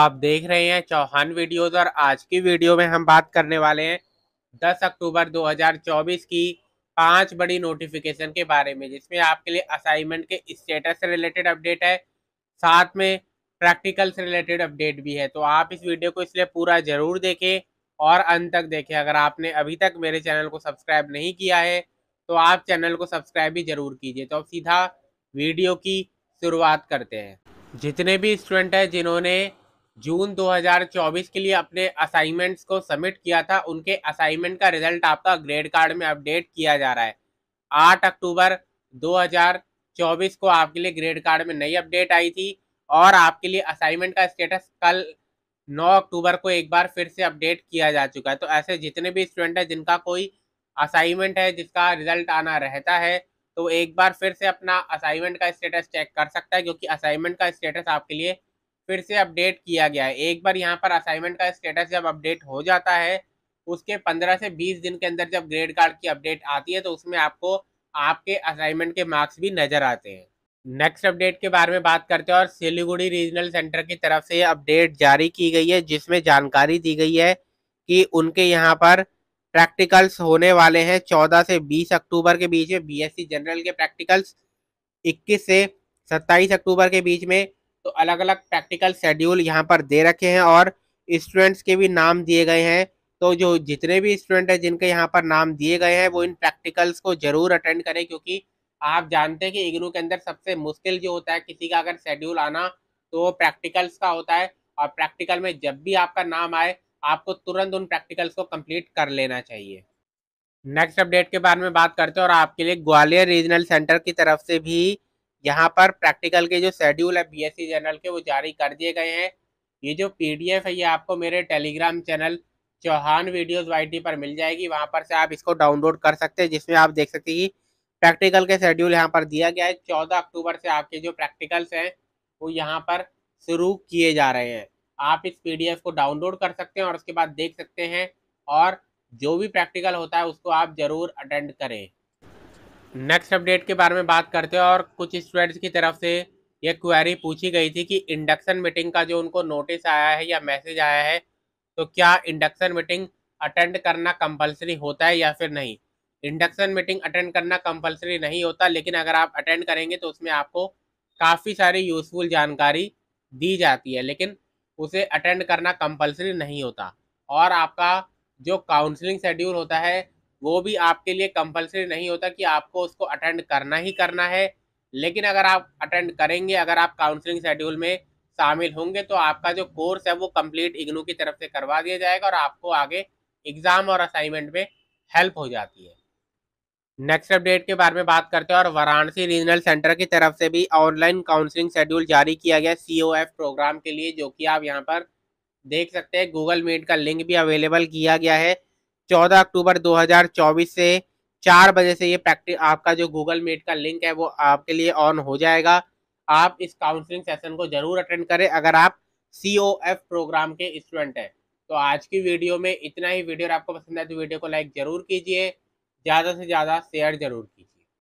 आप देख रहे हैं चौहान वीडियोस और आज की वीडियो में हम बात करने वाले हैं 10 अक्टूबर 2024 की पांच बड़ी नोटिफिकेशन के बारे में जिसमें आपके लिए असाइनमेंट के स्टेटस से रिलेटेड अपडेट है साथ में प्रैक्टिकल से रिलेटेड अपडेट भी है तो आप इस वीडियो को इसलिए पूरा जरूर देखें और अंत तक देखें अगर आपने अभी तक मेरे चैनल को सब्सक्राइब नहीं किया है तो आप चैनल को सब्सक्राइब भी जरूर कीजिए तो सीधा वीडियो की शुरुआत करते हैं जितने भी स्टूडेंट हैं जिन्होंने जून 2024 के लिए अपने असाइनमेंट्स को सबमिट किया था उनके असाइनमेंट का रिजल्ट आपका ग्रेड कार्ड में अपडेट किया जा रहा है आठ अक्टूबर 2024 को आपके लिए ग्रेड कार्ड में नई अपडेट आई थी और आपके लिए असाइनमेंट का स्टेटस कल 9 अक्टूबर को एक बार फिर से अपडेट किया जा चुका है तो ऐसे जितने भी स्टूडेंट हैं जिनका कोई असाइनमेंट है जिसका रिजल्ट आना रहता है तो एक बार फिर से अपना असाइनमेंट का स्टेटस चेक कर सकता है क्योंकि असाइनमेंट का स्टेटस आपके लिए फिर से अपडेट किया गया है एक बार यहाँ पर असाइनमेंट का स्टेटस जब अपडेट हो जाता है उसके पंद्रह से बीस दिन के अंदर जब ग्रेड कार्ड की अपडेट आती है तो उसमें आपको आपके असाइनमेंट के मार्क्स भी नज़र आते हैं नेक्स्ट अपडेट के बारे में बात करते हैं और सिलीगुड़ी रीजनल सेंटर की तरफ से अपडेट जारी की गई है जिसमें जानकारी दी गई है कि उनके यहाँ पर प्रैक्टिकल्स होने वाले हैं चौदह से बीस अक्टूबर के बीच में बी जनरल के प्रैक्टिकल्स इक्कीस से सत्ताईस अक्टूबर के बीच में तो अलग अलग प्रैक्टिकल शेड्यूल यहाँ पर दे रखे हैं और स्टूडेंट्स के भी नाम दिए गए हैं तो जो जितने भी स्टूडेंट हैं जिनके यहाँ पर नाम दिए गए हैं वो इन प्रैक्टिकल्स को जरूर अटेंड करें क्योंकि आप जानते हैं कि इग्नू के अंदर सबसे मुश्किल जो होता है किसी का अगर शेड्यूल आना तो वो प्रैक्टिकल्स का होता है और प्रैक्टिकल में जब भी आपका नाम आए आपको तुरंत उन प्रैक्टिकल्स को कम्प्लीट कर लेना चाहिए नेक्स्ट अपडेट के बारे में बात करते हैं और आपके लिए ग्वालियर रीजनल सेंटर की तरफ से भी यहाँ पर प्रैक्टिकल के जो शेड्यूल है बीएससी जनरल e के वो जारी कर दिए गए हैं ये जो पीडीएफ है ये आपको मेरे टेलीग्राम चैनल चौहान वीडियोस वाई पर मिल जाएगी वहाँ पर से आप इसको डाउनलोड कर सकते हैं जिसमें आप देख सकते हैं कि प्रैक्टिकल के शेड्यूल यहाँ पर दिया गया है चौदह अक्टूबर से आपके जो प्रैक्टिकल्स हैं वो यहाँ पर शुरू किए जा रहे हैं आप इस पी को डाउनलोड कर सकते हैं और उसके बाद देख सकते हैं और जो भी प्रैक्टिकल होता है उसको आप ज़रूर अटेंड करें नेक्स्ट अपडेट के बारे में बात करते हैं और कुछ स्टूडेंट्स की तरफ से ये क्वेरी पूछी गई थी कि इंडक्शन मीटिंग का जो उनको नोटिस आया है या मैसेज आया है तो क्या इंडक्शन मीटिंग अटेंड करना कंपलसरी होता है या फिर नहीं इंडक्शन मीटिंग अटेंड करना कंपलसरी नहीं होता लेकिन अगर आप अटेंड करेंगे तो उसमें आपको काफ़ी सारी यूज़फुल जानकारी दी जाती है लेकिन उसे अटेंड करना कंपलसरी नहीं होता और आपका जो काउंसलिंग शेड्यूल होता है वो भी आपके लिए कंपलसरी नहीं होता कि आपको उसको अटेंड करना ही करना है लेकिन अगर आप अटेंड करेंगे अगर आप काउंसलिंग शेड्यूल में शामिल होंगे तो आपका जो कोर्स है वो कंप्लीट इग्नू की तरफ से करवा दिया जाएगा और आपको आगे एग्ज़ाम और असाइनमेंट में हेल्प हो जाती है नेक्स्ट अपडेट के बारे में बात करते हैं और वाराणसी रीजनल सेंटर की तरफ से भी ऑनलाइन काउंसलिंग शेड्यूल जारी किया गया सी प्रोग्राम के लिए जो कि आप यहाँ पर देख सकते हैं गूगल मीट का लिंक भी अवेलेबल किया गया है 14 अक्टूबर 2024 से चार बजे से ये प्रैक्टिस आपका जो गूगल मीट का लिंक है वो आपके लिए ऑन हो जाएगा आप इस काउंसलिंग सेशन को जरूर अटेंड करें अगर आप सी प्रोग्राम के स्टूडेंट हैं तो आज की वीडियो में इतना ही वीडियो आपको पसंद आए तो वीडियो को लाइक जरूर कीजिए ज़्यादा से ज़्यादा शेयर जरूर कीजिए